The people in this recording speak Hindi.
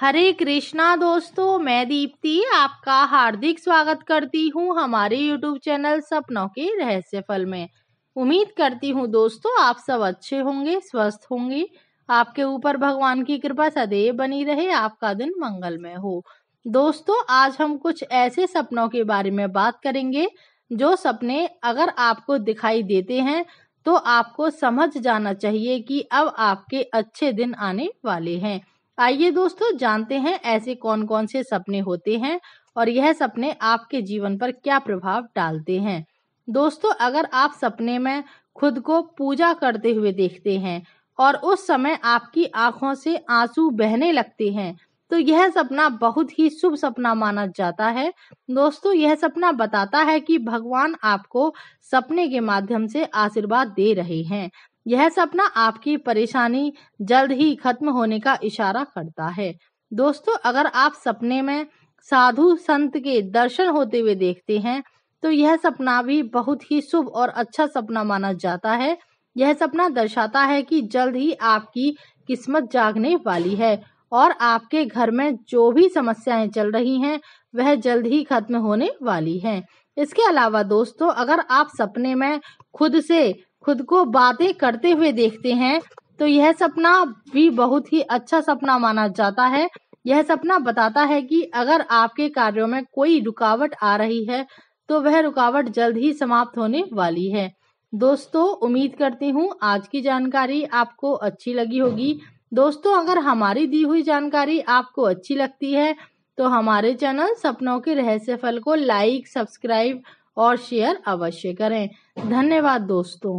हरे कृष्णा दोस्तों मैं दीप्ति आपका हार्दिक स्वागत करती हूँ हमारे यूट्यूब चैनल सपनों के रहस्य फल में उम्मीद करती हूँ दोस्तों आप सब अच्छे होंगे स्वस्थ होंगे आपके ऊपर भगवान की कृपा सदैव बनी रहे आपका दिन मंगलमय हो दोस्तों आज हम कुछ ऐसे सपनों के बारे में बात करेंगे जो सपने अगर आपको दिखाई देते हैं तो आपको समझ जाना चाहिए कि अब आपके अच्छे दिन आने वाले हैं आइए दोस्तों जानते हैं ऐसे कौन कौन से सपने होते हैं और यह सपने आपके जीवन पर क्या प्रभाव डालते हैं दोस्तों अगर आप सपने में खुद को पूजा करते हुए देखते हैं और उस समय आपकी आंखों से आंसू बहने लगते हैं तो यह सपना बहुत ही शुभ सपना माना जाता है दोस्तों यह सपना बताता है कि भगवान आपको सपने के माध्यम से आशीर्वाद दे रहे हैं यह सपना आपकी परेशानी जल्द ही खत्म होने का इशारा करता है दोस्तों अगर आप सपने में साधु संत के दर्शन होते हुए देखते हैं तो यह सपना भी बहुत ही शुभ और अच्छा सपना माना जाता है यह सपना दर्शाता है कि जल्द ही आपकी किस्मत जागने वाली है और आपके घर में जो भी समस्याएं चल रही हैं वह जल्द ही खत्म होने वाली हैं। इसके अलावा दोस्तों अगर आप सपने में खुद से खुद को बातें करते हुए देखते हैं तो यह सपना भी बहुत ही अच्छा सपना माना जाता है यह सपना बताता है कि अगर आपके कार्यों में कोई रुकावट आ रही है तो वह रुकावट जल्द ही समाप्त होने वाली है दोस्तों उम्मीद करती हूँ आज की जानकारी आपको अच्छी लगी होगी दोस्तों अगर हमारी दी हुई जानकारी आपको अच्छी लगती है तो हमारे चैनल सपनों के रहस्य फल को लाइक सब्सक्राइब और शेयर अवश्य करें धन्यवाद दोस्तों